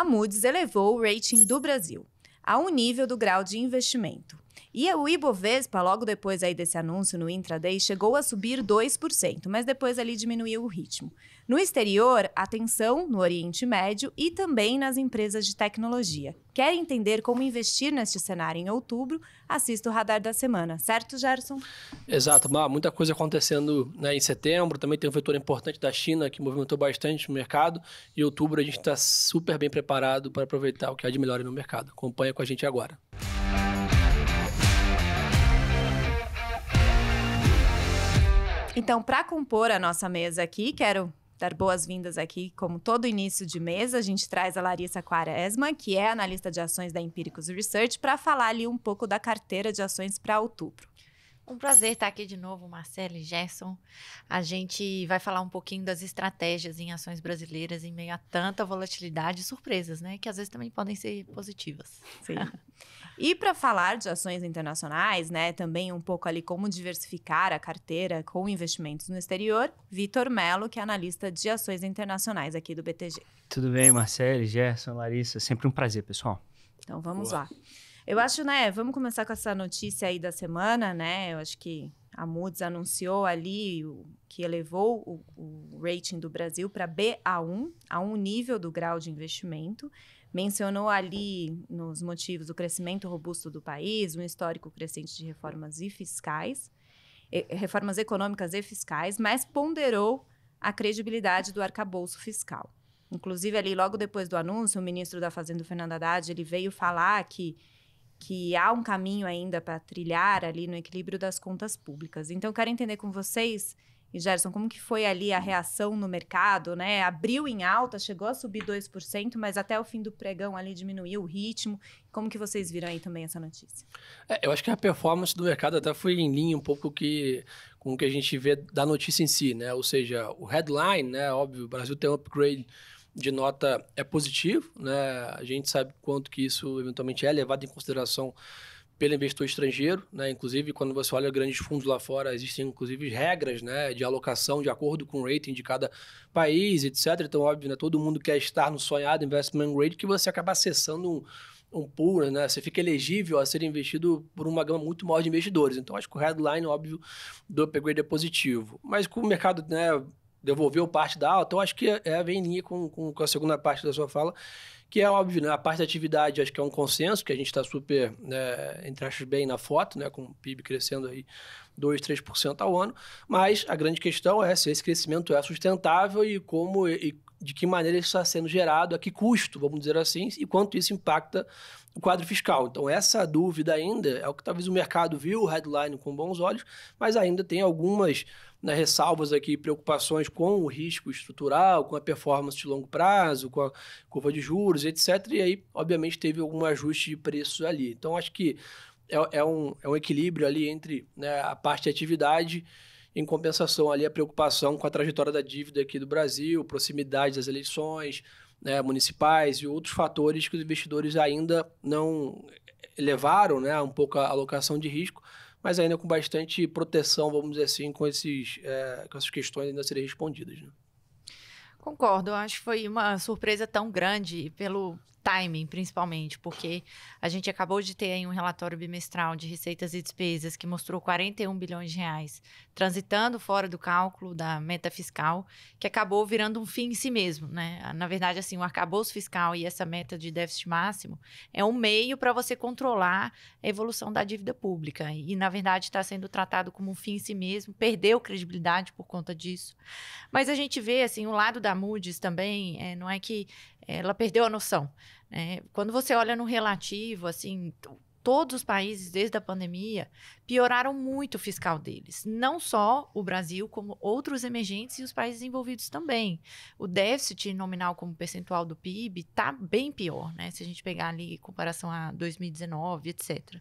a Moody's elevou o rating do Brasil ao nível do grau de investimento. E o Ibovespa, logo depois aí desse anúncio no intraday, chegou a subir 2%, mas depois ali diminuiu o ritmo. No exterior, atenção no Oriente Médio e também nas empresas de tecnologia. Quer entender como investir neste cenário em outubro? Assista o Radar da Semana, certo, Gerson? Exato, Má, muita coisa acontecendo né, em setembro, também tem um vetor importante da China que movimentou bastante o mercado. E outubro a gente está super bem preparado para aproveitar o que há de melhor no mercado. Acompanha com a gente agora. Então, para compor a nossa mesa aqui, quero dar boas-vindas aqui, como todo início de mesa, a gente traz a Larissa Quaresma, que é analista de ações da Empíricos Research, para falar ali um pouco da carteira de ações para outubro. Um prazer estar aqui de novo, Marcelo e Gerson. A gente vai falar um pouquinho das estratégias em ações brasileiras em meio a tanta volatilidade e surpresas, né? Que às vezes também podem ser positivas. Sim. E para falar de ações internacionais, né, também um pouco ali como diversificar a carteira com investimentos no exterior, Vitor Melo, que é analista de ações internacionais aqui do BTG. Tudo bem, Marcelo, Gerson, Larissa, sempre um prazer, pessoal. Então vamos Boa. lá. Eu acho, né, vamos começar com essa notícia aí da semana, né? Eu acho que a Moody's anunciou ali o, que elevou o, o rating do Brasil para BA1, a um nível do grau de investimento. Mencionou ali, nos motivos, o crescimento robusto do país, um histórico crescente de reformas e fiscais, reformas econômicas e fiscais, mas ponderou a credibilidade do arcabouço fiscal. Inclusive, ali, logo depois do anúncio, o ministro da Fazenda, Fernando Haddad, ele veio falar que, que há um caminho ainda para trilhar ali no equilíbrio das contas públicas. Então, quero entender com vocês e Gerson, como que foi ali a reação no mercado, né? Abriu em alta, chegou a subir 2%, mas até o fim do pregão ali diminuiu o ritmo. Como que vocês viram aí também essa notícia? É, eu acho que a performance do mercado até foi em linha um pouco que com o que a gente vê da notícia em si, né? Ou seja, o headline, né? Óbvio, o Brasil tem um upgrade de nota é positivo, né? A gente sabe quanto que isso eventualmente é levado em consideração pelo investidor estrangeiro, né? Inclusive, quando você olha grandes fundos lá fora, existem inclusive regras, né, de alocação de acordo com o rating de cada país, etc. Então, óbvio, né, todo mundo quer estar no sonhado investment grade que você acaba acessando um, um pool, né? Você fica elegível a ser investido por uma gama muito maior de investidores. Então, acho que o headline, óbvio, do upgrade é positivo. Mas com o mercado, né, devolveu parte da alta, eu acho que é, é, vem em linha com, com, com, a segunda parte da sua fala, que é óbvio, né? A parte da atividade acho que é um consenso, que a gente está super, né, entre aspas, bem na foto, né? Com o PIB crescendo aí 2, 3% ao ano, mas a grande questão é se esse crescimento é sustentável e como e de que maneira isso está sendo gerado, a que custo, vamos dizer assim, e quanto isso impacta o quadro fiscal. Então, essa dúvida ainda é o que talvez o mercado viu, o headline com bons olhos, mas ainda tem algumas né, ressalvas aqui, preocupações com o risco estrutural, com a performance de longo prazo, com a curva de juros, etc. E aí, obviamente, teve algum ajuste de preços ali. Então, acho que é, é, um, é um equilíbrio ali entre né, a parte de atividade em compensação ali a preocupação com a trajetória da dívida aqui do Brasil, proximidade das eleições né, municipais e outros fatores que os investidores ainda não elevaram né, um pouco a alocação de risco, mas ainda com bastante proteção, vamos dizer assim, com, esses, é, com essas questões ainda serem respondidas. Né? Concordo, acho que foi uma surpresa tão grande pelo timing, principalmente, porque a gente acabou de ter aí um relatório bimestral de receitas e despesas que mostrou 41 bilhões de reais transitando fora do cálculo da meta fiscal, que acabou virando um fim em si mesmo, né? Na verdade, assim, o arcabouço fiscal e essa meta de déficit máximo é um meio para você controlar a evolução da dívida pública e, na verdade, está sendo tratado como um fim em si mesmo, perdeu credibilidade por conta disso. Mas a gente vê, assim, o lado da Moody's também, é, não é que ela perdeu a noção. Né? Quando você olha no relativo, assim, todos os países, desde a pandemia, pioraram muito o fiscal deles. Não só o Brasil, como outros emergentes e os países desenvolvidos também. O déficit nominal como percentual do PIB está bem pior, né? Se a gente pegar ali em comparação a 2019, etc.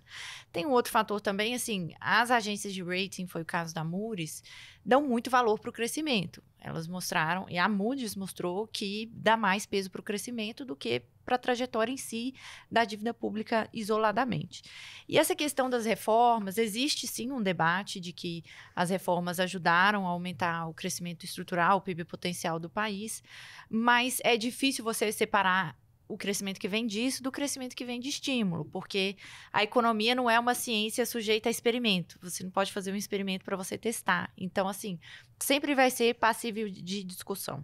Tem um outro fator também, assim, as agências de rating, foi o caso da Mures, dão muito valor para o crescimento. Elas mostraram, e a Moody's mostrou que dá mais peso para o crescimento do que para a trajetória em si da dívida pública isoladamente. E essa questão das reformas, existe existe sim um debate de que as reformas ajudaram a aumentar o crescimento estrutural, o PIB potencial do país, mas é difícil você separar o crescimento que vem disso do crescimento que vem de estímulo, porque a economia não é uma ciência sujeita a experimento. Você não pode fazer um experimento para você testar. Então, assim, sempre vai ser passível de discussão.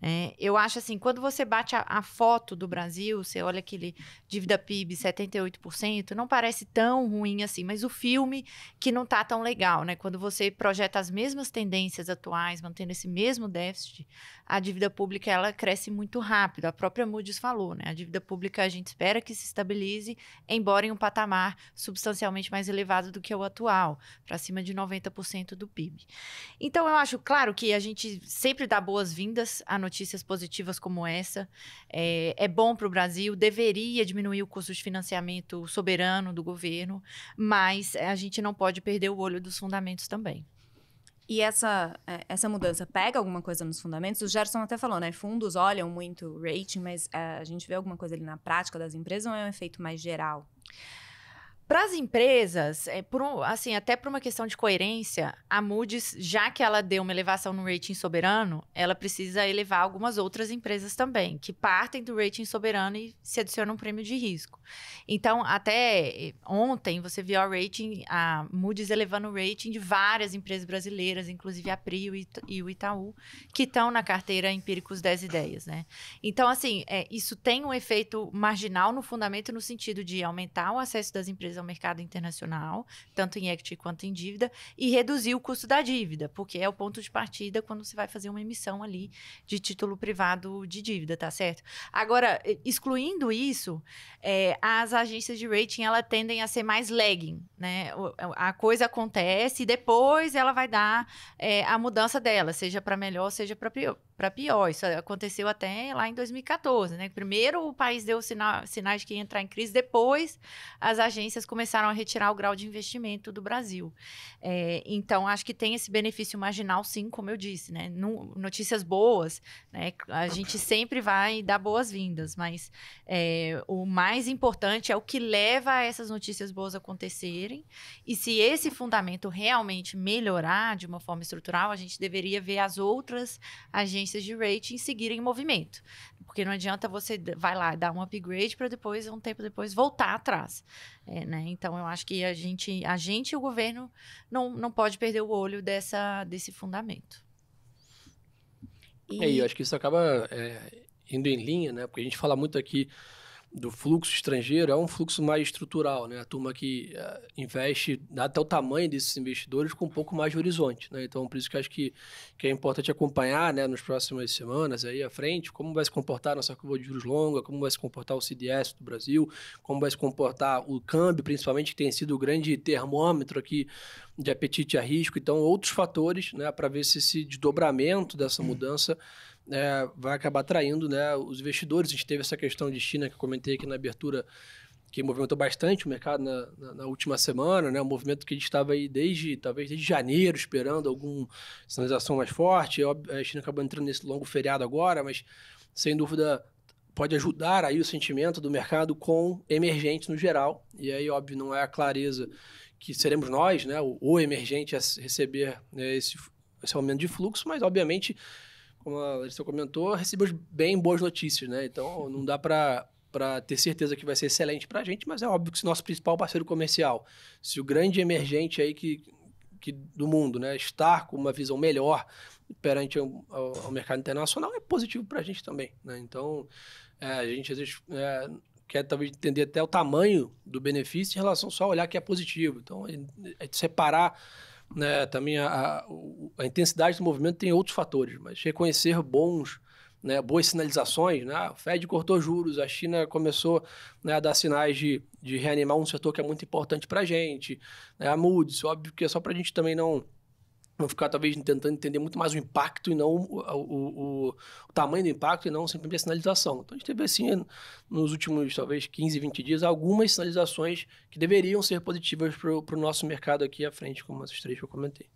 É, eu acho assim, quando você bate a, a, foto do Brasil, você olha aquele dívida PIB 78%, não parece tão ruim assim, mas o filme que não tá tão legal, né? Quando você projeta as mesmas tendências atuais, mantendo esse mesmo déficit, a dívida pública ela cresce muito rápido. A própria Moody's falou, né? A dívida pública a gente espera que se estabilize, embora em um patamar substancialmente mais elevado do que o atual, para cima de 90% do PIB. Então eu acho, claro, que a gente sempre dá boas-vindas à notícia notícias positivas como essa. É, é bom para o Brasil, deveria diminuir o custo de financiamento soberano do governo, mas a gente não pode perder o olho dos fundamentos também. E essa, é, essa mudança pega alguma coisa nos fundamentos? O Gerson até falou, né? Fundos olham muito rating, mas é, a gente vê alguma coisa ali na prática das empresas ou é um efeito mais geral? Para as empresas, é, por um, assim, até por uma questão de coerência, a Moody's, já que ela deu uma elevação no rating soberano, ela precisa elevar algumas outras empresas também, que partem do rating soberano e se adicionam um prêmio de risco. Então, até eh, ontem, você viu a rating, a Moody's elevando o rating de várias empresas brasileiras, inclusive a PRI e o Itaú, que estão na carteira Empíricos 10 Ideias, né? Então, assim, é, isso tem um efeito marginal no fundamento no sentido de aumentar o acesso das empresas ao mercado internacional, tanto em equity quanto em dívida, e reduzir o custo da dívida, porque é o ponto de partida quando você vai fazer uma emissão ali de título privado de dívida, tá certo? Agora, excluindo isso, é, as agências de rating ela tendem a ser mais lagging, né? É, a coisa acontece e depois ela vai dar é, a mudança dela, seja para melhor, seja para pior para pior. Isso aconteceu até lá em 2014, né? Primeiro o país deu sina sinais de que ia entrar em crise, depois as agências começaram a retirar o grau de investimento do Brasil. É, então, acho que tem esse benefício marginal, sim, como eu disse, né? No, notícias boas, né? A gente sempre vai dar boas-vindas, mas é, o mais importante é o que leva a essas notícias boas acontecerem. E se esse fundamento realmente melhorar de uma forma estrutural, a gente deveria ver as outras agências agências de rating seguirem em movimento. Porque não adianta você vai lá dar um upgrade para depois, um tempo depois, voltar atrás. É, né? Então, eu acho que a gente, a gente e o governo não, não pode perder o olho dessa, desse fundamento. É, e... É, eu acho que isso acaba é, indo em linha, né? Porque a gente fala muito aqui do fluxo estrangeiro é um fluxo mais estrutural, né? A turma que uh, investe até o tamanho desses investidores com um pouco mais de horizonte, né? Então, por isso que acho que, que é importante acompanhar, né, nas próximas semanas aí à frente, como vai se comportar nossa curva de juros longa, como vai se comportar o CDS do Brasil, como vai se comportar o câmbio, principalmente que tem sido o grande termômetro aqui de apetite a risco, então outros fatores, né, para ver se esse desdobramento dessa mudança hum é, vai acabar atraindo né, os investidores. A gente teve essa questão de China que eu comentei aqui na abertura, que movimentou bastante o mercado na, na, na última semana, né? Um movimento que a gente estava aí desde, talvez desde janeiro, esperando alguma sinalização mais forte. É a China acabou entrando nesse longo feriado agora, mas sem dúvida pode ajudar aí o sentimento do mercado com emergentes no geral. E aí, óbvio, não é a clareza que seremos nós, né? O, o emergente a receber né, esse, esse aumento de fluxo, mas obviamente como a Larissa comentou, recebemos bem boas notícias, né? Então, não dá para para ter certeza que vai ser excelente para a gente, mas é óbvio que se nosso principal parceiro comercial, se o grande emergente aí que, que do mundo, né, estar com uma visão melhor perante ao, ao mercado internacional é positivo para a gente também, né? Então é, a gente às vezes é, quer talvez entender até o tamanho do benefício em relação só a olhar que é positivo. Então, é, é separar né, também a, a, intensidade do movimento tem outros fatores, mas reconhecer bons, né, boas sinalizações, né, a Fed cortou juros, a China começou né, a dar sinais de, de reanimar um setor que é muito importante para a gente, né, a Moody's, óbvio que é só para a gente também não vou ficar talvez tentando entender muito mais o impacto e não o, o, o, tamanho do impacto e não sempre a sinalização. Então a gente teve assim, nos últimos talvez 15, 20 dias, algumas sinalizações que deveriam ser positivas para o nosso mercado aqui à frente, como essas três que eu comentei.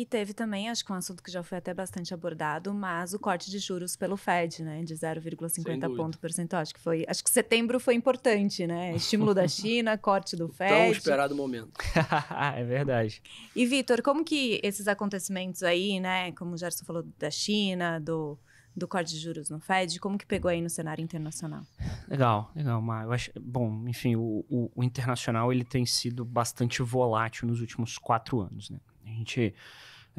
E teve também, acho que um assunto que já foi até bastante abordado, mas o corte de juros pelo Fed, né, de 0,50 ponto percentual, acho que foi, acho que setembro foi importante, né? Estímulo da China, corte do Fed. Tão esperado momento. é verdade. E Vitor, como que esses acontecimentos aí, né, como o Gerson falou da China, do do corte de juros no Fed, como que pegou aí no cenário internacional? Legal, legal, mas Eu acho, bom, enfim, o, o, o internacional ele tem sido bastante volátil nos últimos quatro anos, né? A gente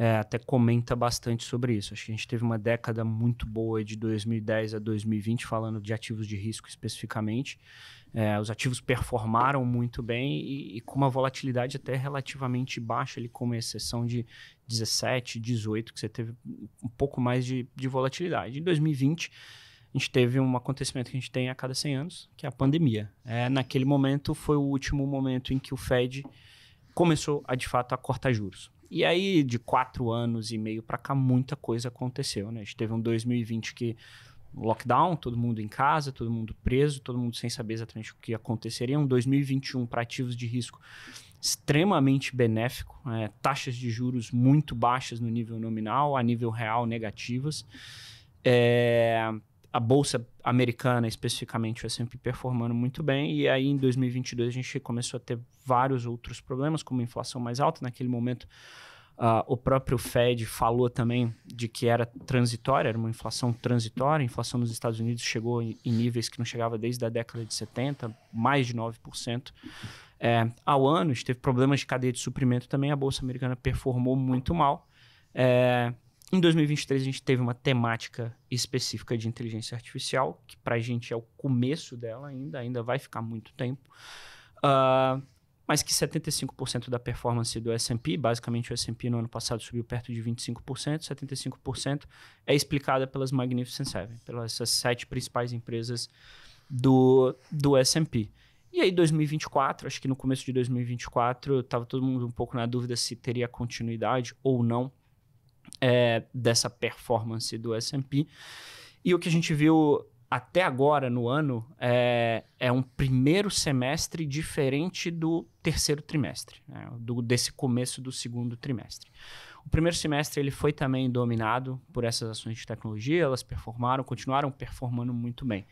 é, até comenta bastante sobre isso. Acho que a gente teve uma década muito boa de 2010 a 2020, falando de ativos de risco especificamente. É, os ativos performaram muito bem e, e, com uma volatilidade até relativamente baixa, ali, com uma exceção de 17, 18, que você teve um pouco mais de, de volatilidade. Em 2020, a gente teve um acontecimento que a gente tem a cada 100 anos, que é a pandemia. É, naquele momento foi o último momento em que o Fed começou a de fato a cortar juros. E aí, de quatro anos e meio para cá, muita coisa aconteceu, né? A gente teve um 2020 que lockdown, todo mundo em casa, todo mundo preso, todo mundo sem saber exatamente o que aconteceria. Um 2021 para ativos de risco extremamente benéfico, é, taxas de juros muito baixas no nível nominal, a nível real negativas. É, a bolsa americana especificamente foi sempre performando muito bem e aí em 2022 a gente começou a ter vários outros problemas como inflação mais alta naquele momento uh, o próprio Fed falou também de que era transitória era uma inflação transitória a inflação nos Estados Unidos chegou em, em níveis que não chegava desde a década de 70 mais de 9% é, ao ano teve problemas de cadeia de suprimento também a bolsa americana performou muito mal é, em 2023, a gente teve uma temática específica de inteligência artificial, que para a gente é o começo dela ainda, ainda vai ficar muito tempo. Uh, mas que 75% da performance do S&P, basicamente o S&P no ano passado subiu perto de 25%, 75% é explicada pelas Magnificent Seven, pelas sete principais empresas do, do S&P. E aí 2024, acho que no começo de 2024, estava todo mundo um pouco na dúvida se teria continuidade ou não é, dessa performance do S&P. E o que a gente viu até agora no ano é, é um primeiro semestre diferente do terceiro trimestre, né? do, desse começo do segundo trimestre. O primeiro semestre ele foi também dominado por essas ações de tecnologia, elas performaram, continuaram performando muito bem.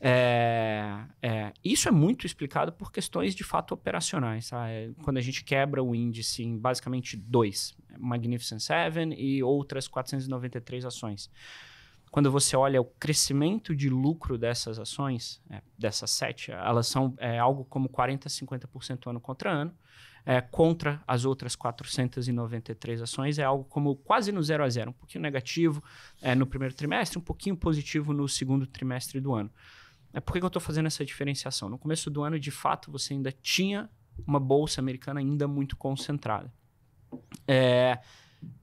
É, é, isso é muito explicado por questões de fato operacionais. Tá? É, quando a gente quebra o índice em basicamente dois, Magnificent Seven e outras 493 ações. Quando você olha o crescimento de lucro dessas ações, é, dessas sete, elas são é, algo como 40, 50% ano contra ano, é, contra as outras 493 ações, é algo como quase no zero a zero, um pouquinho negativo no primeiro trimestre, um pouquinho positivo no segundo trimestre do ano. É por que eu estou fazendo essa diferenciação? No começo do ano, de fato, você ainda tinha uma bolsa americana ainda muito concentrada. É,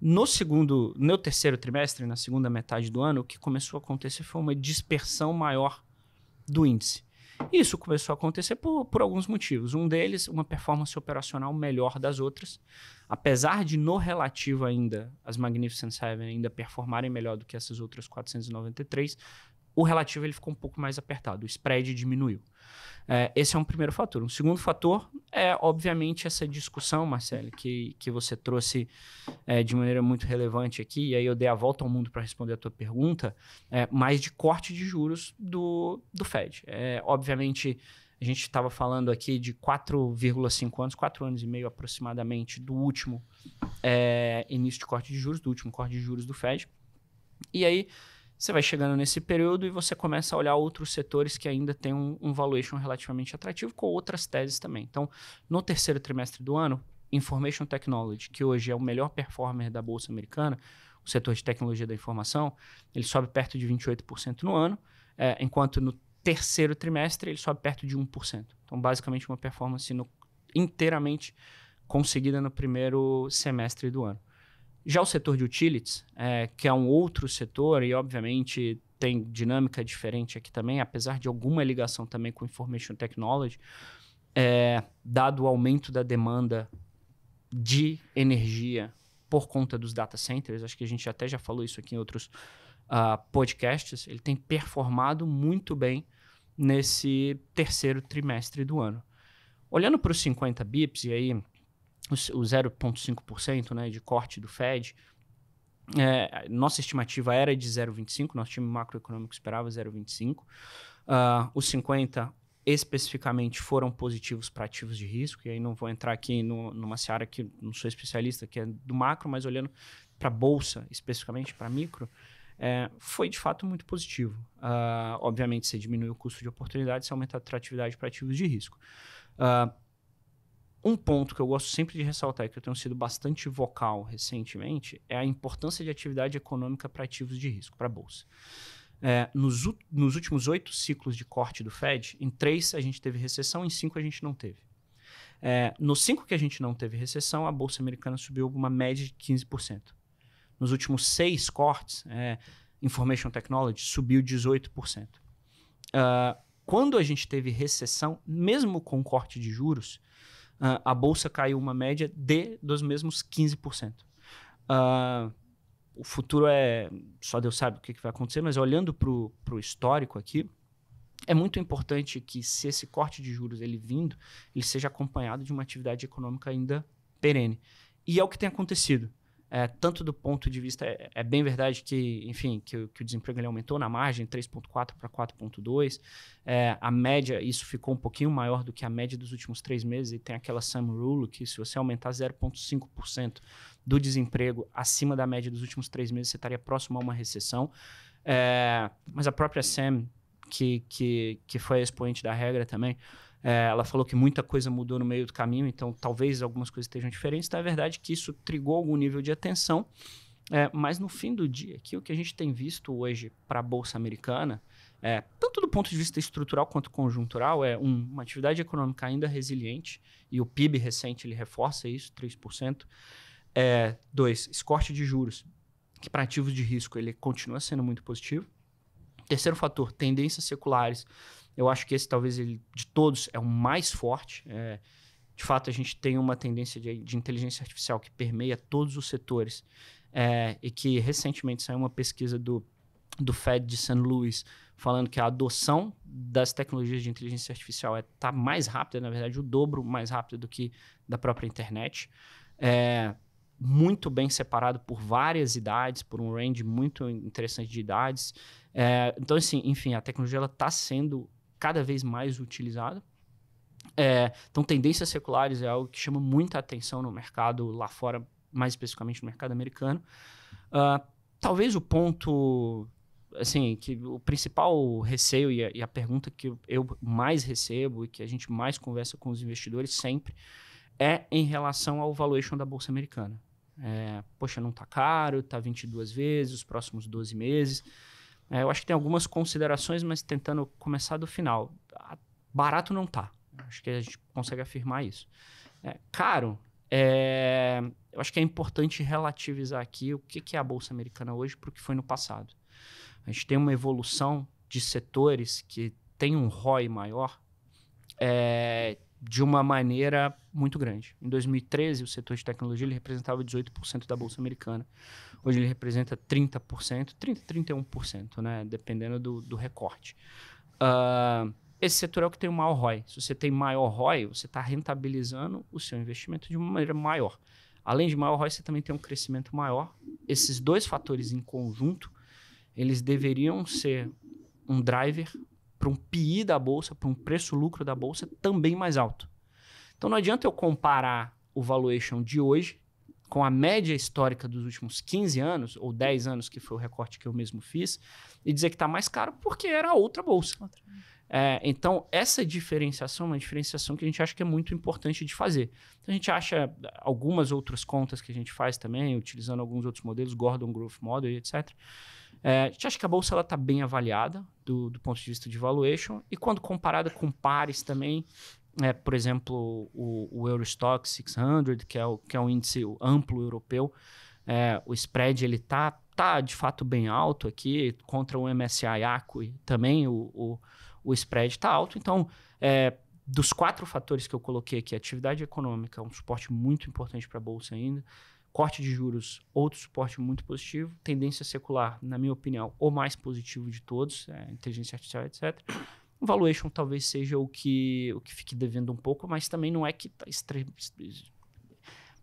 no segundo, no terceiro trimestre, na segunda metade do ano, o que começou a acontecer foi uma dispersão maior do índice. Isso começou a acontecer por, por alguns motivos. Um deles, uma performance operacional melhor das outras. Apesar de, no relativo ainda, as Magnificent Seven ainda performarem melhor do que essas outras 493, o relativo ele ficou um pouco mais apertado, o spread diminuiu. É, esse é um primeiro fator. Um segundo fator é, obviamente, essa discussão, Marcelo, que, que você trouxe é, de maneira muito relevante aqui, e aí eu dei a volta ao mundo para responder a tua pergunta, é, mais de corte de juros do, do Fed. É, obviamente, a gente estava falando aqui de 4,5 anos, 4 anos e meio aproximadamente do último é, início de corte de juros, do último corte de juros do Fed. E aí, você vai chegando nesse período e você começa a olhar outros setores que ainda têm um, um valuation relativamente atrativo com outras teses também. Então, no terceiro trimestre do ano, Information Technology, que hoje é o melhor performer da bolsa americana, o setor de tecnologia da informação, ele sobe perto de 28% no ano, é, enquanto no terceiro trimestre ele sobe perto de 1%. Então, basicamente, uma performance no, inteiramente conseguida no primeiro semestre do ano. Já o setor de utilities, é, que é um outro setor e, obviamente, tem dinâmica diferente aqui também, apesar de alguma ligação também com information technology, é, dado o aumento da demanda de energia por conta dos data centers, acho que a gente até já falou isso aqui em outros uh, podcasts, ele tem performado muito bem nesse terceiro trimestre do ano. Olhando para os 50 bips, e aí o 0,5% né, de corte do Fed. É, nossa estimativa era de 0,25, nosso time macroeconômico esperava 0,25. Uh, ah, os 50 especificamente foram positivos para ativos de risco, e aí não vou entrar aqui no, numa seara que não sou especialista, que é do macro, mas olhando para bolsa, especificamente para micro, é, foi de fato muito positivo. Uh, obviamente, você diminui o custo de oportunidade, você aumenta a atratividade para ativos de risco. Uh, um ponto que eu gosto sempre de ressaltar, que eu tenho sido bastante vocal recentemente, é a importância de atividade econômica para ativos de risco, para a Bolsa. É, nos, nos, últimos oito ciclos de corte do Fed, em três a gente teve recessão, em cinco a gente não teve. É, nos cinco que a gente não teve recessão, a Bolsa Americana subiu uma média de 15%. Nos últimos seis cortes, é, Information Technology subiu 18%. Uh, ah, quando a gente teve recessão, mesmo com corte de juros, Uh, a bolsa caiu uma média de dos mesmos 15%. Uh, ah, o futuro é. Só Deus sabe o que, que vai acontecer, mas olhando para o histórico aqui, é muito importante que, se esse corte de juros ele vindo, ele seja acompanhado de uma atividade econômica ainda perene. E é o que tem acontecido. É, tanto do ponto de vista, é, é bem verdade que, enfim, que, que, o desemprego ele aumentou na margem, 3,4 para 4,2. É, a média, isso ficou um pouquinho maior do que a média dos últimos três meses, e tem aquela Sam Rule, que se você aumentar 0,5% do desemprego acima da média dos últimos três meses, você estaria próximo a uma recessão. É, mas a própria Sam, que, que, que foi a expoente da regra também, é, ela falou que muita coisa mudou no meio do caminho, então talvez algumas coisas estejam diferentes. Então é verdade que isso trigou algum nível de atenção. É, mas no fim do dia, que o que a gente tem visto hoje para a Bolsa Americana, é, tanto do ponto de vista estrutural quanto conjuntural, é um, uma atividade econômica ainda resiliente, e o PIB recente ele reforça isso, 3%. É, dois, escorte de juros, que para ativos de risco ele continua sendo muito positivo. Terceiro fator, tendências seculares eu acho que esse, talvez, ele, de todos, é o mais forte. É, de fato, a gente tem uma tendência de, de inteligência artificial que permeia todos os setores. É, e que recentemente saiu uma pesquisa do, do Fed de San Luis falando que a adoção das tecnologias de inteligência artificial está é, tá mais rápida, na verdade, o dobro mais rápido do que da própria internet. É, muito bem separado por várias idades, por um range muito interessante de idades. É, então, assim, enfim, a tecnologia está sendo cada vez mais utilizado É, então, tendências seculares é algo que chama muita atenção no mercado lá fora, mais especificamente no mercado americano. Uh, talvez o ponto, assim, que o principal receio e a, e a, pergunta que eu mais recebo e que a gente mais conversa com os investidores sempre é em relação ao valuation da bolsa americana. É, poxa, não está caro, está 22 vezes, os próximos 12 meses. É, eu acho que tem algumas considerações, mas tentando começar do final. Ah, barato não tá. Acho que a gente consegue afirmar isso. É, caro, é, eu acho que é importante relativizar aqui o que, que é a Bolsa Americana hoje para o que foi no passado. A gente tem uma evolução de setores que tem um ROI maior, é, de uma maneira muito grande. Em 2013, o setor de tecnologia ele representava 18% da bolsa americana. Hoje ele representa 30%, 30 31%, né? dependendo do, do recorte. Uh, esse setor é o que tem o maior ROI. Se você tem maior ROI, você está rentabilizando o seu investimento de uma maneira maior. Além de maior ROI, você também tem um crescimento maior. Esses dois fatores em conjunto, eles deveriam ser um driver para um PI da bolsa, para um preço-lucro da bolsa também mais alto. Então não adianta eu comparar o valuation de hoje com a média histórica dos últimos 15 anos ou 10 anos, que foi o recorte que eu mesmo fiz, e dizer que está mais caro porque era outra bolsa. Outra. É, então, essa diferenciação é uma diferenciação que a gente acha que é muito importante de fazer. Então, a gente acha algumas outras contas que a gente faz também, utilizando alguns outros modelos, Gordon Growth Model e etc., é, acho que a bolsa está bem avaliada do, do, ponto de vista de valuation. E quando comparada com pares também, é, por exemplo, o, o Eurostock 600, que é o, que é um índice amplo europeu, é, o spread ele tá, tá de fato bem alto aqui, contra o MSCI Acui também o, o, o spread está alto. Então, é, dos quatro fatores que eu coloquei aqui, atividade econômica é um suporte muito importante para a Bolsa ainda, Corte de juros, outro suporte muito positivo. Tendência secular, na minha opinião, o mais positivo de todos, é, inteligência artificial, etc. O valuation talvez seja o que, o que fique devendo um pouco, mas também não é que tá está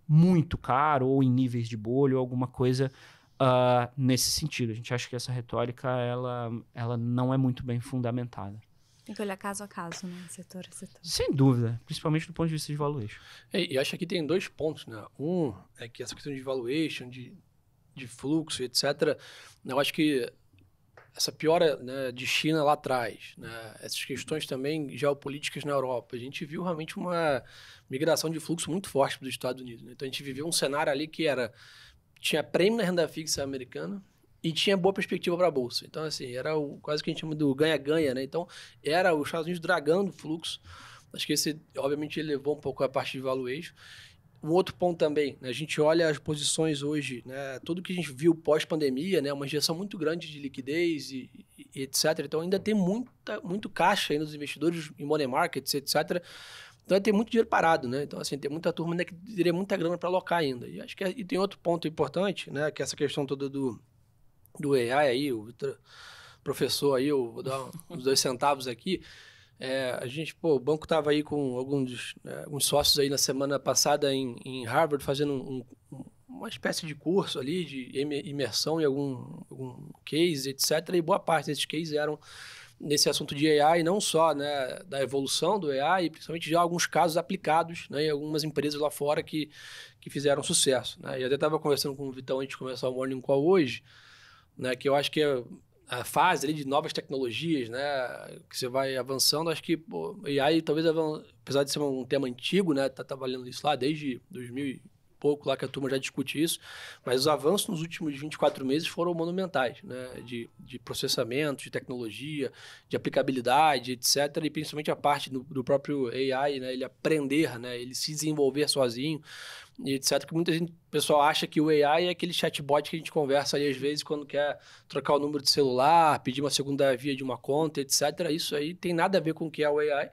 muito caro ou em níveis de bolha ou alguma coisa uh, nesse sentido. A gente acha que essa retórica ela, ela não é muito bem fundamentada. Tem que olhar caso a caso, né? Setor a setor. Sem dúvida, principalmente do ponto de vista de valuation. É, e acho que aqui tem dois pontos, né? Um é que essa questão de valuation, de, de fluxo, etc. Eu acho que essa piora né, de China lá atrás, né, essas questões também geopolíticas na Europa, a gente viu realmente uma migração de fluxo muito forte para os Estados Unidos. Né? Então a gente viveu um cenário ali que era tinha prêmio na renda fixa americana, e tinha boa perspectiva para a bolsa. Então, assim, era o, quase que a gente chama do ganha-ganha, né? Então, era os Estados Unidos dragando o fluxo. Acho que esse, obviamente, elevou um pouco a parte de valuation. Um outro ponto também, né? a gente olha as posições hoje, né? tudo que a gente viu pós-pandemia, né? uma injeção muito grande de liquidez e, e, e, etc. Então, ainda tem muita, muito caixa aí nos investidores em money markets, etc. Então, tem muito dinheiro parado, né? Então, assim, tem muita turma ainda que teria muita grana para alocar ainda. E acho que é, e tem outro ponto importante, né? Que é essa questão toda do do AI aí, o professor aí, eu vou dar uns dois centavos aqui. É, a gente, pô, o banco estava aí com alguns, é, alguns sócios aí na semana passada em, em Harvard fazendo um, um, uma espécie de curso ali de imersão em algum, algum case, etc. E boa parte desses cases eram nesse assunto de AI, não só né, da evolução do AI, principalmente de alguns casos aplicados né, em algumas empresas lá fora que, que fizeram sucesso. Né? E até estava conversando com o Vitão antes de começar o Morning Call hoje, né? Que eu acho que é a fase ali de novas tecnologias, né? Que você vai avançando, acho que pô, AI talvez apesar de ser um tema antigo, né? Tá trabalhando isso lá desde 2000 pouco lá que a turma já discute isso, mas os avanços nos últimos 24 meses foram monumentais, né? De, de processamento, de tecnologia, de aplicabilidade, etc. E principalmente a parte do, do próprio AI, né? Ele aprender, né? Ele se desenvolver sozinho e etc. Que muita gente, pessoal acha que o AI é aquele chatbot que a gente conversa aí às vezes quando quer trocar o número de celular, pedir uma segunda via de uma conta, etc. Isso aí tem nada a ver com o que é o AI.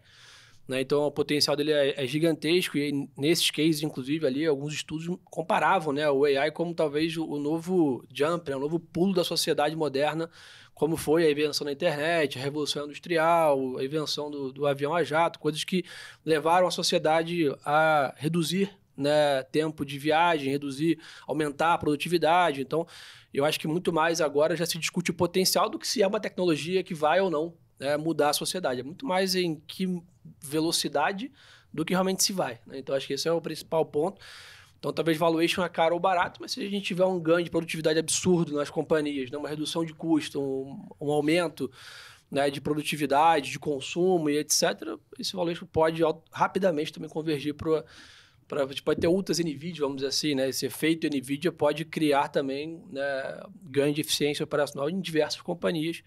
Né? Então, o potencial dele é, é, gigantesco e nesses cases, inclusive, ali, alguns estudos comparavam né, o AI como talvez o, novo jump, né, o novo pulo da sociedade moderna, como foi a invenção da internet, a revolução industrial, a invenção do, do avião a jato, coisas que levaram a sociedade a reduzir né, tempo de viagem, reduzir, aumentar a produtividade. Então, eu acho que muito mais agora já se discute o potencial do que se é uma tecnologia que vai ou não né, mudar a sociedade. É muito mais em que velocidade do que realmente se vai. Né? Então acho que esse é o principal ponto. Então talvez valuation é caro ou barato, mas se a gente tiver um ganho de produtividade absurdo nas companhias, né? uma redução de custo, um, um aumento né, de produtividade, de consumo e etc., esse valuation pode rapidamente também convergir para para tipo, pode ter outras NVIDIA, vamos dizer assim, né? Esse efeito NVIDIA pode criar também né, ganho de eficiência operacional em diversas companhias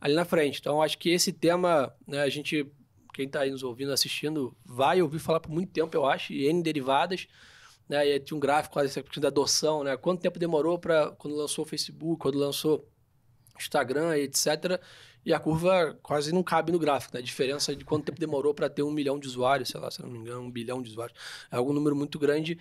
ali na frente. Então, acho que esse tema, né, a gente quem está aí nos ouvindo, assistindo, vai ouvir falar por muito tempo, eu acho, e N derivadas. Né, e tinha um gráfico essa da adoção, né? Quanto tempo demorou para quando lançou o Facebook, quando lançou Instagram, etc. E a curva quase não cabe no gráfico, né? A diferença de quanto tempo demorou para ter um milhão de usuários, sei lá, se não me engano, um bilhão de usuários. É algum número muito grande.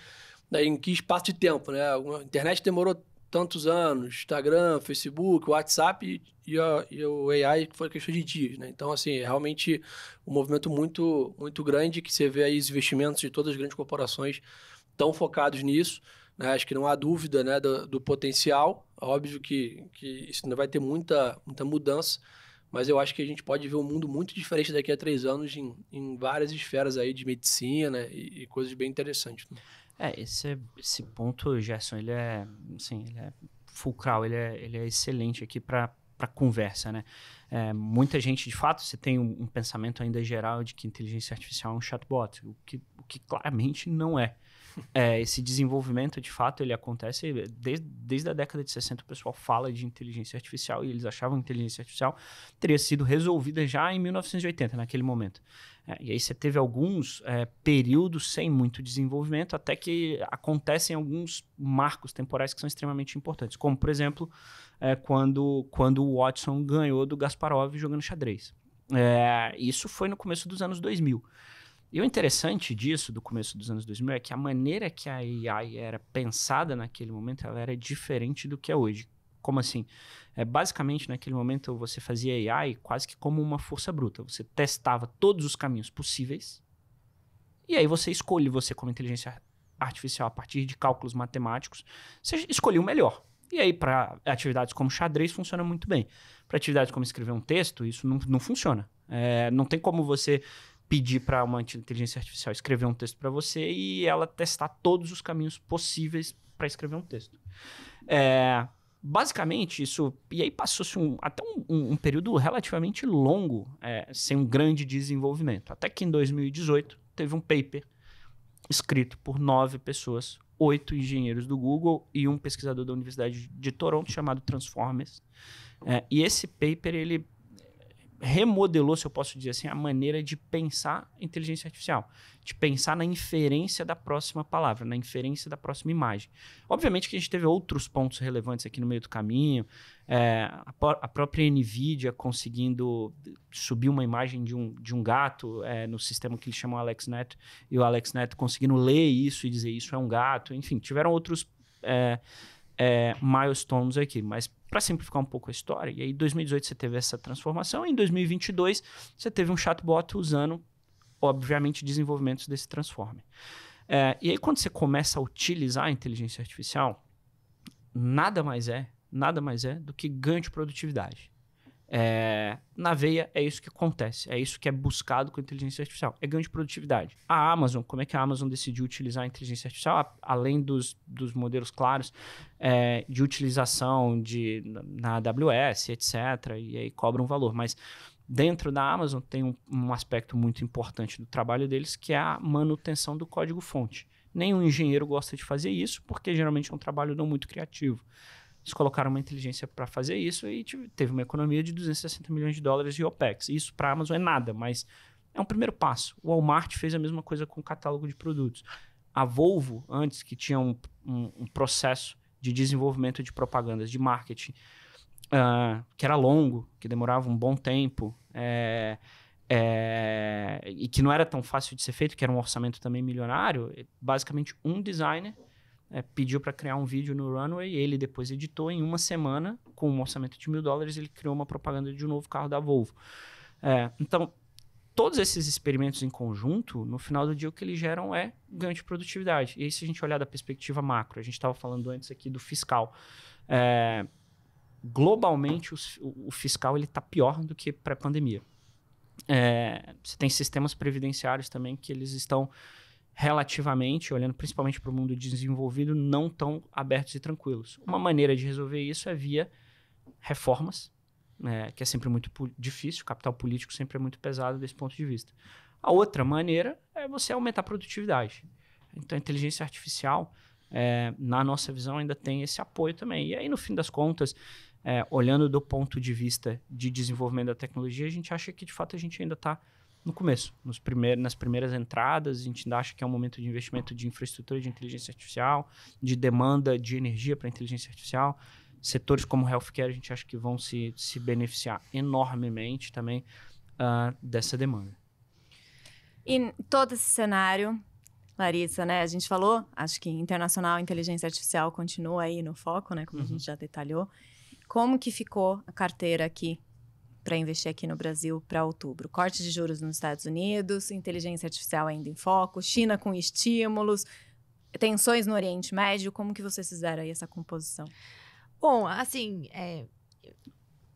Né? Em que espaço de tempo, né? A internet demorou tantos anos, Instagram, Facebook, WhatsApp e, a, e o AI foi questão de dias, né? Então, assim, é realmente um movimento muito, muito grande que você vê aí os investimentos de todas as grandes corporações tão focados nisso, né? Acho que não há dúvida, né, do, do potencial. É óbvio que, que isso ainda vai ter muita, muita mudança, mas eu acho que a gente pode ver um mundo muito diferente daqui a três anos em, em várias esferas aí de medicina né? e, e coisas bem interessantes. Né? É, esse, esse ponto, Gerson, ele é, assim, ele é fulcral, ele é, ele é excelente aqui para para conversa, né? É, muita gente, de fato, você tem um, um, pensamento ainda geral de que inteligência artificial é um chatbot, o que, o que claramente não é. é, esse desenvolvimento, de fato, ele acontece eh, desde, desde a década de 60. O pessoal fala de inteligência artificial e eles achavam que inteligência artificial teria sido resolvida já em 1980, naquele momento. É, e aí você teve alguns é, períodos sem muito desenvolvimento, até que acontecem alguns marcos temporais que são extremamente importantes, como, por exemplo, é, quando, quando o Watson ganhou do Gasparov jogando xadrez. É, isso foi no começo dos anos 2000. E o interessante disso, do começo dos anos 2000, é que a maneira que a AI era pensada naquele momento, ela era diferente do que é hoje. Como assim? É, basicamente, naquele momento, você fazia AI quase que como uma força bruta. Você testava todos os caminhos possíveis e aí você escolhe, você como inteligência artificial, a partir de cálculos matemáticos, você escolhe o melhor. E aí, para atividades como xadrez, funciona muito bem. Para atividades como escrever um texto, isso não, não funciona. É, não tem como você pedir para uma inteligência artificial escrever um texto para você e ela testar todos os caminhos possíveis para escrever um texto. É, basicamente, isso. E aí passou-se um, até um, um, período relativamente longo é, sem um grande desenvolvimento. Até que em 2018 teve um paper escrito por nove pessoas, oito engenheiros do Google e um pesquisador da Universidade de Toronto chamado Transformers. É, e esse paper ele remodelou, se eu posso dizer assim, a maneira de pensar inteligência artificial, de pensar na inferência da próxima palavra, na inferência da próxima imagem. Obviamente que a gente teve outros pontos relevantes aqui no meio do caminho, é, a, a, própria NVIDIA conseguindo subir uma imagem de um, de um gato é, no sistema que eles chamam AlexNet, e o AlexNet conseguindo ler isso e dizer isso é um gato, enfim, tiveram outros é, é milestones aqui, mas para simplificar um pouco a história. E aí, em 2018 você teve essa transformação, e em 2022 você teve um chatbot usando, obviamente, desenvolvimentos desse transformer. É, e aí, quando você começa a utilizar a inteligência artificial, nada mais é, nada mais é do que ganho de produtividade. É, na veia, é isso que acontece. É isso que é buscado com a inteligência artificial. É ganho de produtividade. A Amazon, como é que a Amazon decidiu utilizar a inteligência artificial, a, além dos, dos modelos claros é, de utilização de, na, AWS, etc., e aí cobra um valor. Mas dentro da Amazon tem um, um aspecto muito importante do trabalho deles, que é a manutenção do código-fonte. Nenhum engenheiro gosta de fazer isso, porque geralmente é um trabalho não muito criativo. Eles colocaram uma inteligência para fazer isso e teve uma economia de 260 milhões de dólares de OPEX. Isso para a Amazon é nada, mas é um primeiro passo. O Walmart fez a mesma coisa com o catálogo de produtos. A Volvo, antes que tinha um, um, um processo de desenvolvimento de propagandas, de marketing, uh, que era longo, que demorava um bom tempo, é, é, e que não era tão fácil de ser feito, que era um orçamento também milionário, basicamente um designer é, pediu para criar um vídeo no Runway, ele depois editou. Em uma semana, com um orçamento de mil dólares, ele criou uma propaganda de um novo carro da Volvo. É, então, todos esses experimentos em conjunto, no final do dia, o que eles geram é ganho de produtividade. E aí, se a gente olhar da perspectiva macro, a gente estava falando antes aqui do fiscal. É, globalmente, o, o fiscal ele está pior do que pré-pandemia. É, você tem sistemas previdenciários também que eles estão relativamente, olhando principalmente para o mundo desenvolvido, não tão abertos e tranquilos. Uma maneira de resolver isso é via reformas, né, que é sempre muito difícil, o capital político sempre é muito pesado desse ponto de vista. A outra maneira é você aumentar a produtividade. Então, a inteligência artificial, é, na nossa visão, ainda tem esse apoio também. E aí, no fim das contas, é, olhando do ponto de vista de desenvolvimento da tecnologia, a gente acha que, de fato, a gente ainda está no começo, nos primeiros, nas primeiras entradas, a gente ainda acha que é um momento de investimento de infraestrutura de inteligência artificial, de demanda de energia para inteligência artificial. Setores como healthcare, a gente acha que vão se, se beneficiar enormemente também uh, dessa demanda. E todo esse cenário, Larissa, né? A gente falou, acho que internacional, inteligência artificial continua aí no foco, né? Como uhum. a gente uhum. já detalhou. Como que ficou a carteira aqui para investir aqui no Brasil para outubro. Corte de juros nos Estados Unidos, inteligência artificial ainda em foco, China com estímulos, tensões no Oriente Médio. Como que vocês fizeram aí essa composição? Bom, assim, é,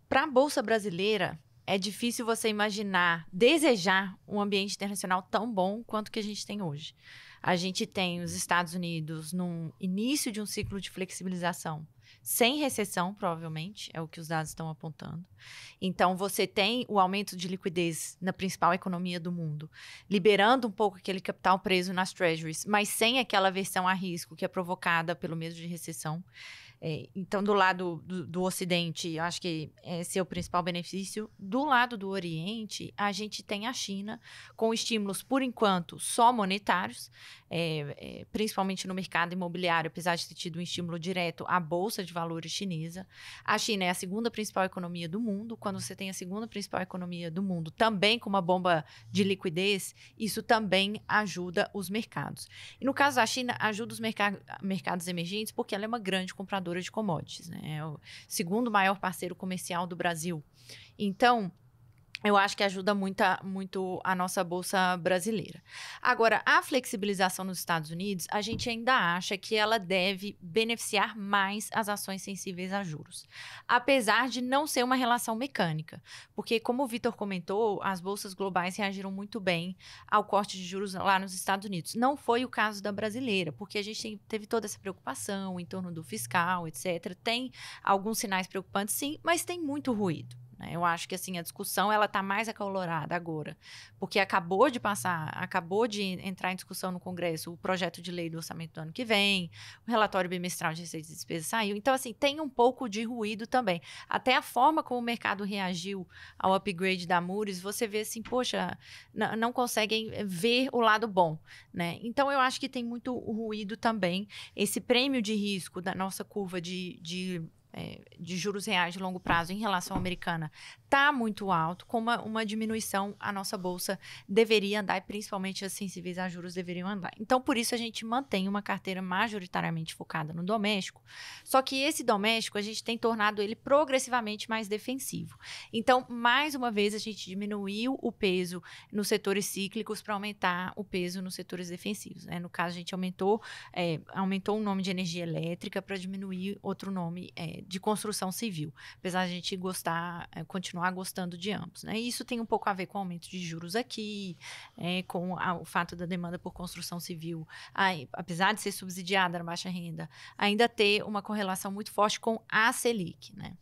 para a Bolsa Brasileira, é difícil você imaginar, desejar um ambiente internacional tão bom quanto que a gente tem hoje. A gente tem os Estados Unidos num início de um ciclo de flexibilização sem recessão, provavelmente, é o que os dados estão apontando. Então, você tem o aumento de liquidez na principal economia do mundo, liberando um pouco aquele capital preso nas treasuries, mas sem aquela versão a risco que é provocada pelo medo de recessão. É, então, do lado do, do, Ocidente, eu acho que esse é o principal benefício. Do lado do Oriente, a gente tem a China com estímulos, por enquanto, só monetários, é, é, principalmente no mercado imobiliário, apesar de ter tido um estímulo direto à Bolsa de Valores chinesa. A China é a segunda principal economia do mundo. Quando você tem a segunda principal economia do mundo, também com uma bomba de liquidez, isso também ajuda os mercados. E no caso da China, ajuda os merc mercados emergentes, porque ela é uma grande compradora exportadora de commodities, né? É o segundo maior parceiro comercial do Brasil. Então, eu acho que ajuda muito a, muito a nossa bolsa brasileira. Agora, a flexibilização nos Estados Unidos, a gente ainda acha que ela deve beneficiar mais as ações sensíveis a juros, apesar de não ser uma relação mecânica, porque como o Vitor comentou, as bolsas globais reagiram muito bem ao corte de juros lá nos Estados Unidos. Não foi o caso da brasileira, porque a gente tem, teve toda essa preocupação em torno do fiscal, etc. Tem alguns sinais preocupantes, sim, mas tem muito ruído. Né? Eu acho que assim a discussão ela está mais acalorada agora, porque acabou de passar, acabou de entrar em discussão no Congresso o projeto de lei do orçamento do ano que vem, o relatório bimestral de receitas e despesas saiu. Então assim tem um pouco de ruído também. Até a forma como o mercado reagiu ao upgrade da Mures, você vê assim, poxa, não conseguem ver o lado bom, né? Então eu acho que tem muito ruído também esse prêmio de risco da nossa curva de, de é, de juros reais de longo prazo em relação à americana está muito alto, com uma, uma diminuição, a nossa bolsa deveria andar e principalmente as assim, sensíveis a juros deveriam andar. Então, por isso, a gente mantém uma carteira majoritariamente focada no doméstico, só que esse doméstico a gente tem tornado ele progressivamente mais defensivo. Então, mais uma vez, a gente diminuiu o peso nos setores cíclicos para aumentar o peso nos setores defensivos. Né? No caso, a gente aumentou, é, aumentou o nome de energia elétrica para diminuir outro nome é, de construção civil, apesar de a gente gostar, eh, continuar gostando de ambos. Né? isso tem um pouco a ver com o aumento de juros aqui, é, com a, o fato da demanda por construção civil, apesar de ser subsidiada na baixa renda, ainda ter uma correlação muito forte com a Selic. Né?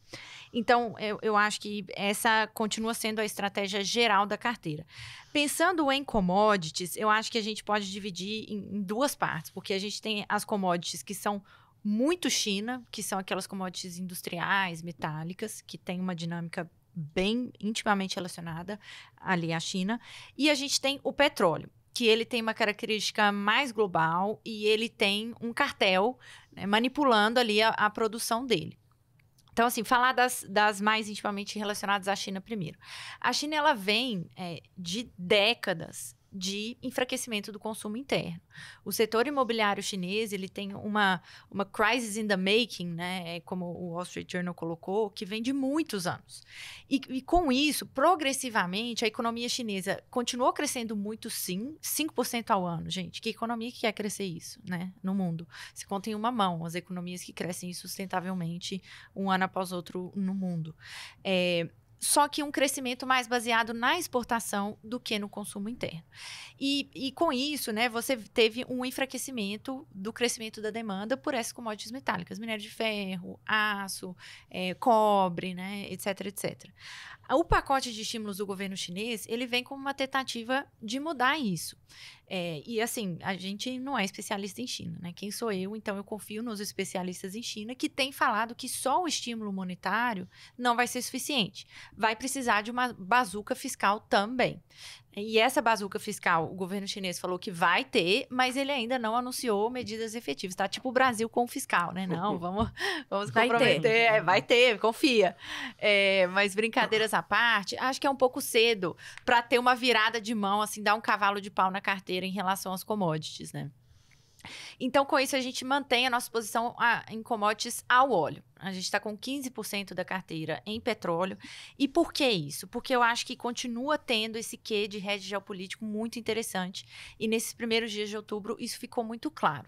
Então, eu, eu acho que essa continua sendo a estratégia geral da carteira. Pensando em commodities, eu acho que a gente pode dividir em, em duas partes, porque a gente tem as commodities que são muito China, que são aquelas commodities industriais, metálicas, que tem uma dinâmica bem intimamente relacionada ali à China, e a gente tem o petróleo, que ele tem uma característica mais global e ele tem um cartel né, manipulando ali a, a produção dele. Então, assim, falar das, das, mais intimamente relacionadas à China primeiro. A China, ela vem é, de décadas de enfraquecimento do consumo interno. O setor imobiliário chinês ele tem uma, uma crisis in the making, né, é como o Wall Street Journal colocou, que vem de muitos anos. E, e com isso, progressivamente, a economia chinesa continuou crescendo muito, sim, 5% ao ano, gente. Que economia que quer crescer isso, né, no mundo? Se conta em uma mão as economias que crescem sustentavelmente um ano após outro no mundo. É, só que um crescimento mais baseado na exportação do que no consumo interno. E, e com isso, né, você teve um enfraquecimento do crescimento da demanda por essas commodities metálicas, minério de ferro, aço, é, cobre, né, etc, etc. O pacote de estímulos do governo chinês, ele vem como uma tentativa de mudar isso. É, e assim, a gente não é especialista em China, né? Quem sou eu? Então eu confio nos especialistas em China que têm falado que só o estímulo monetário não vai ser suficiente. Vai precisar de uma bazuca fiscal também. E essa bazuca fiscal, o governo chinês falou que vai ter, mas ele ainda não anunciou medidas efetivas. Tá tipo o Brasil com o fiscal, né? Não, vamos, vamos vai comprometer. Ter. É, vai ter, confia. É, mas brincadeiras à parte, acho que é um pouco cedo para ter uma virada de mão, assim, dar um cavalo de pau na carteira em relação às commodities, né? Então, com isso, a gente mantém a nossa posição a, ah, em commodities ao óleo. A gente está com 15% da carteira em petróleo. E por que isso? Porque eu acho que continua tendo esse quê de rede geopolítico muito interessante. E nesses primeiros dias de outubro, isso ficou muito claro.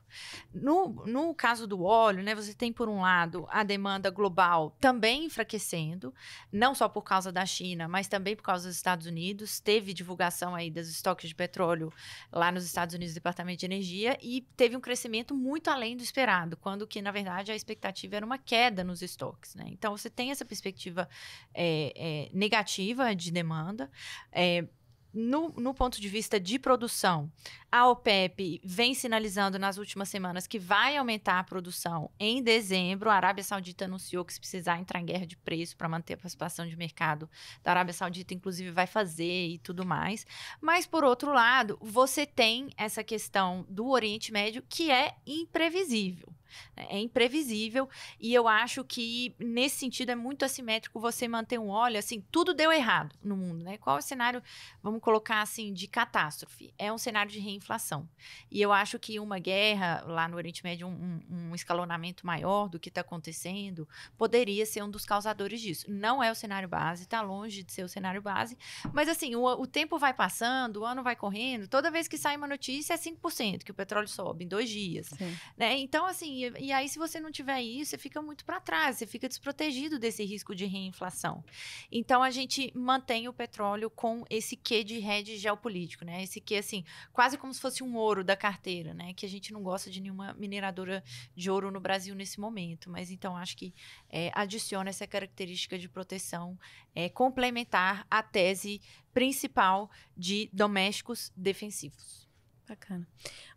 No, no caso do óleo, né, você tem, por um lado, a demanda global também enfraquecendo, não só por causa da China, mas também por causa dos Estados Unidos. Teve divulgação aí dos estoques de petróleo lá nos Estados Unidos, Departamento de Energia, e teve um crescimento muito além do esperado, quando que, na verdade, a expectativa era uma queda queda nos estoques, né? Então você tem essa perspectiva é, é, negativa de demanda. É, no, no, ponto de vista de produção, a OPEP vem sinalizando nas últimas semanas que vai aumentar a produção em dezembro. A Arábia Saudita anunciou que, se precisar entrar em guerra de preço para manter a participação de mercado da Arábia Saudita, inclusive, vai fazer e tudo mais. Mas, por outro lado, você tem essa questão do Oriente Médio que é imprevisível. Né, é imprevisível e eu acho que nesse sentido é muito assimétrico você manter um olho assim, tudo deu errado no mundo, né? Qual é o cenário, vamos colocar assim, de catástrofe? É um cenário de reinflação. E eu acho que uma guerra lá no Oriente Médio, um, um escalonamento maior do que está acontecendo, poderia ser um dos causadores disso. Não é o cenário base, está longe de ser o cenário base, mas assim, o, o tempo vai passando, o ano vai correndo, toda vez que sai uma notícia é 5% que o petróleo sobe em dois dias, né? Então, assim, e, e aí, se você não tiver isso, você fica muito para trás, você fica desprotegido desse risco de reinflação. Então, a gente mantém o petróleo com esse quê de hedge geopolítico, né? Esse quê, assim, quase como se fosse um ouro da carteira, né? Que a gente não gosta de nenhuma mineradora de ouro no Brasil nesse momento. Mas, então, acho que é, adiciona essa característica de proteção é, complementar à tese principal de domésticos defensivos. Bacana.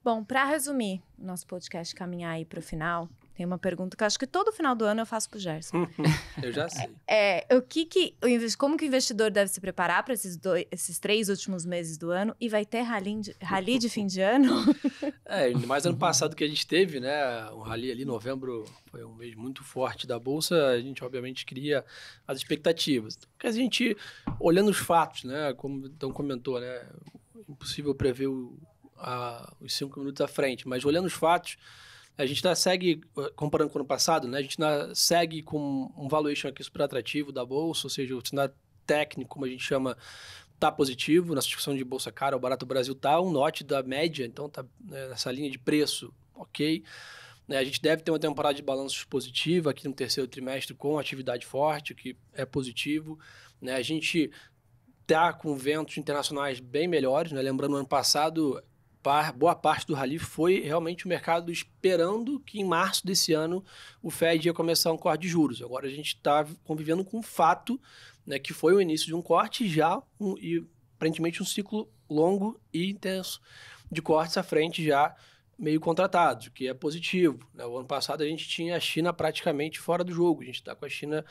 Bom, para resumir nosso podcast caminhar aí para o final, tem uma pergunta que eu acho que todo final do ano eu faço pro Gerson. eu já sei. É, o que que, como que o investidor deve se preparar para esses, dois, esses três últimos meses do ano? E vai ter rally de, rally de fim de ano? é, mais ano uhum. passado que a gente teve, né? Um rally ali, novembro, foi um mês muito forte da Bolsa. A gente, obviamente, cria as expectativas. Porque a gente, olhando os fatos, né? Como então comentou, né? Impossível prever o a, os cinco minutos à frente, mas olhando os fatos, a gente ainda segue, comparando com o ano passado, né, a gente ainda segue com um valuation aqui super atrativo da bolsa, ou seja, o cenário técnico, como a gente chama, tá positivo. Na discussão de bolsa cara, o barato Brasil tá um note da média, então tá né, nessa linha de preço, ok. Né, a gente deve ter uma temporada de balanços positiva aqui no terceiro trimestre com atividade forte, o que é positivo. Né. a gente tá com ventos internacionais bem melhores, né? Lembrando, ano passado par, boa parte do rally foi realmente o mercado esperando que em março desse ano o Fed ia começar um corte de juros. Agora a gente está convivendo com o fato né, que foi o início de um corte já um, e aparentemente um ciclo longo e intenso de cortes à frente já meio contratados, o que é positivo. Né? O ano passado a gente tinha a China praticamente fora do jogo. A gente está com a China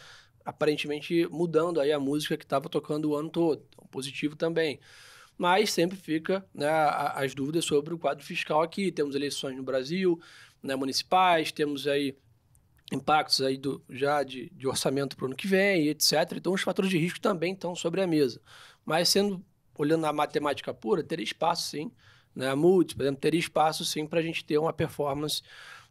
aparentemente mudando aí a música que estava tocando o ano todo. Então, positivo também mas sempre fica né, as dúvidas sobre o quadro fiscal aqui. Temos eleições no Brasil, né, municipais, temos aí impactos aí do, já de, de orçamento para o ano que vem, etc. Então, os fatores de risco também estão sobre a mesa. Mas, sendo olhando na matemática pura, teria espaço sim, né, exemplo teria espaço sim para a gente ter uma performance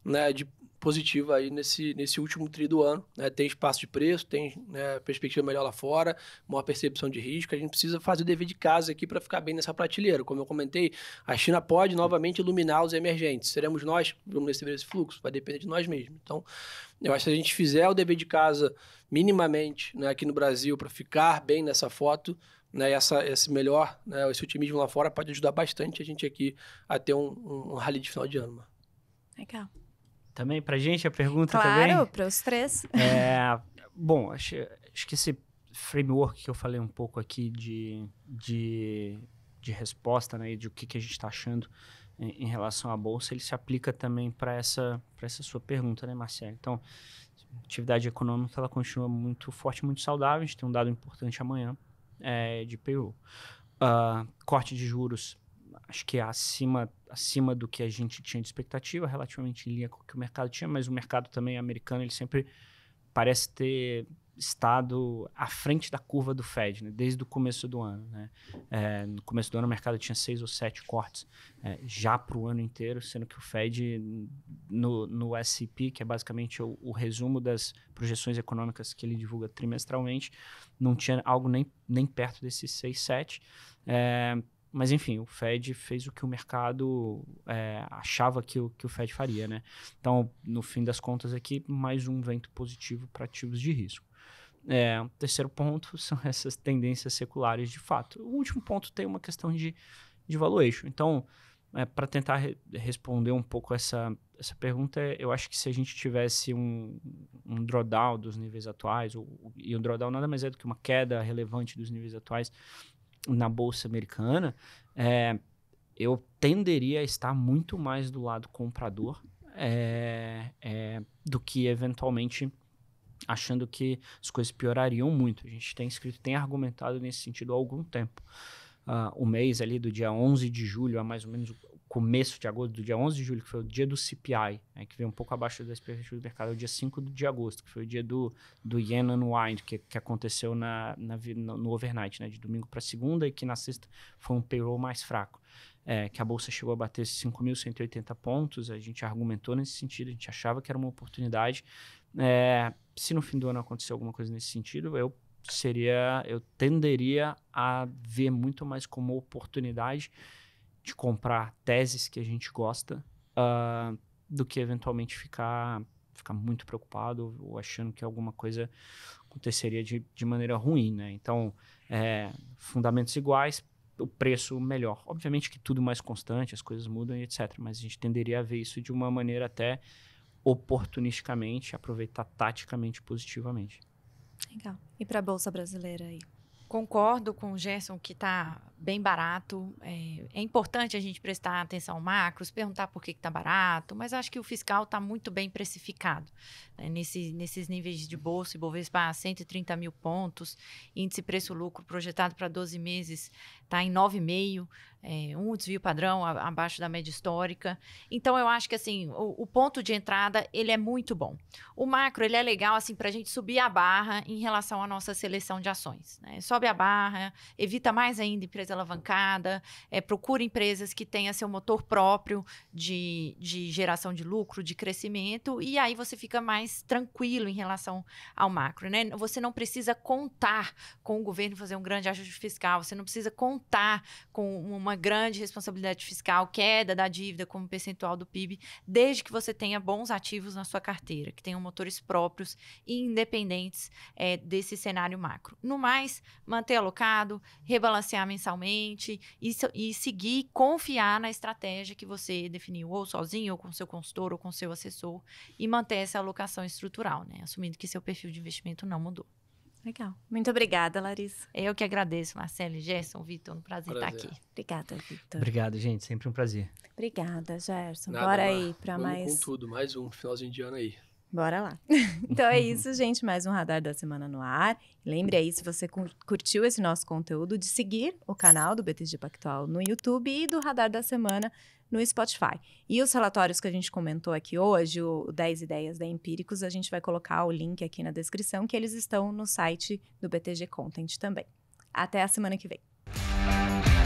né, de, positiva aí nesse, nesse último tri do ano. Né? Tem espaço de preço, tem né, perspectiva melhor lá fora, maior percepção de risco. A gente precisa fazer o dever de casa aqui para ficar bem nessa prateleira. Como eu comentei, a China pode novamente iluminar os emergentes. Seremos nós que vamos receber esse fluxo, vai depender de nós mesmos. Então, eu acho que se a gente fizer o dever de casa minimamente né, aqui no Brasil para ficar bem nessa foto, né, essa, esse melhor, né, esse otimismo lá fora pode ajudar bastante a gente aqui a ter um, um, um rally de final de ano. Legal também para gente a pergunta claro, também? Claro, para os três. É, bom, acho, acho que esse framework que eu falei um pouco aqui de, de, de resposta, né, de o que, que a gente está achando em, em, relação à bolsa, ele se aplica também para essa, essa sua pergunta, né, Marcelo? Então, atividade econômica ela continua muito forte, muito saudável. A gente tem um dado importante amanhã é, de Peru. Uh, ah, corte de juros, acho que é acima acima do que a gente tinha de expectativa, relativamente em linha com o que o mercado tinha, mas o mercado também americano, ele sempre parece ter estado à frente da curva do Fed, né? desde o começo do ano. Né? É, no começo do ano, o mercado tinha seis ou sete cortes é, já para o ano inteiro, sendo que o Fed, no, no S&P, que é basicamente o, o, resumo das projeções econômicas que ele divulga trimestralmente, não tinha algo nem, nem perto desses seis, sete. É, mas enfim, o Fed fez o que o mercado é, achava que o, que o Fed faria, né? Então, no fim das contas, aqui mais um vento positivo para ativos de risco. É, terceiro ponto são essas tendências seculares de fato. O último ponto tem uma questão de, de valuation. Então, é, para tentar re responder um pouco essa, essa pergunta, eu acho que se a gente tivesse um, um drawdown dos níveis atuais, ou, e um drawdown nada mais é do que uma queda relevante dos níveis atuais, na bolsa americana, é, eu tenderia a estar muito mais do lado comprador é, é, do que eventualmente achando que as coisas piorariam muito. A gente tem escrito, tem argumentado nesse sentido há algum tempo. Uh, o mês ali do dia 11 de julho a mais ou menos começo de agosto, do dia 11 de julho, que foi o dia do CPI, né, que veio um pouco abaixo da expectativa do mercado, é o dia 5 de agosto, que foi o dia do, do Yen Unwind, que, que aconteceu na, na, no overnight, né, de domingo para segunda, e que na sexta foi um payroll mais fraco. É, que a bolsa chegou a bater 5.180 pontos, a gente argumentou nesse sentido, a gente achava que era uma oportunidade. É, se no fim do ano acontecer alguma coisa nesse sentido, eu seria, eu tenderia a ver muito mais como oportunidade de comprar teses que a gente gosta uh, do que eventualmente ficar ficar muito preocupado ou achando que alguma coisa aconteceria de, de maneira ruim, né? Então, é, fundamentos iguais, o preço melhor. Obviamente que tudo mais constante, as coisas mudam e etc. Mas a gente tenderia a ver isso de uma maneira até oportunisticamente, aproveitar taticamente positivamente. Legal. E para a Bolsa Brasileira aí? Concordo com o Gerson que está bem barato. É, é, importante a gente prestar atenção ao macros, perguntar por que está barato, mas acho que o fiscal está muito bem precificado. Né? Nesse, nesses níveis de bolsa, Ibovespa 130 mil pontos, índice preço-lucro projetado para 12 meses está em 9,5, é, um desvio padrão a, abaixo da média histórica. Então, eu acho que assim o, o, ponto de entrada ele é muito bom. O macro ele é legal assim para a gente subir a barra em relação à nossa seleção de ações. Né? Sobe a barra, evita mais ainda empresas alavancada, é, procura empresas que tenham seu motor próprio de, de geração de lucro, de crescimento, e aí você fica mais tranquilo em relação ao macro. Né? Você não precisa contar com o governo fazer um grande ajuste fiscal, você não precisa contar com uma grande responsabilidade fiscal, queda da dívida como percentual do PIB, desde que você tenha bons ativos na sua carteira, que tenham motores próprios e independentes é, desse cenário macro. No mais, manter alocado, rebalancear mensalmente profissionalmente e, e seguir, confiar na estratégia que você definiu, ou sozinho, ou com seu consultor, ou com seu assessor, e manter essa alocação estrutural, né? Assumindo que seu perfil de investimento não mudou. Legal. Muito obrigada, Larissa. Eu que agradeço, Marcelo, Gerson, Vitor. Um prazer, prazer, estar aqui. Obrigada, Vitor. Obrigado, gente. Sempre um prazer. Obrigada, Gerson. Nada, Bora aí para mais. Com tudo, mais um finalzinho de ano aí. Bora lá. então é isso, gente. Mais um Radar da Semana no ar. Lembre aí, se você curtiu esse nosso conteúdo, de seguir o canal do BTG Pactual no YouTube e do Radar da Semana no Spotify. E os relatórios que a gente comentou aqui hoje, o 10 Ideias da Empíricos, a gente vai colocar o link aqui na descrição, que eles estão no site do BTG Content também. Até a semana que vem.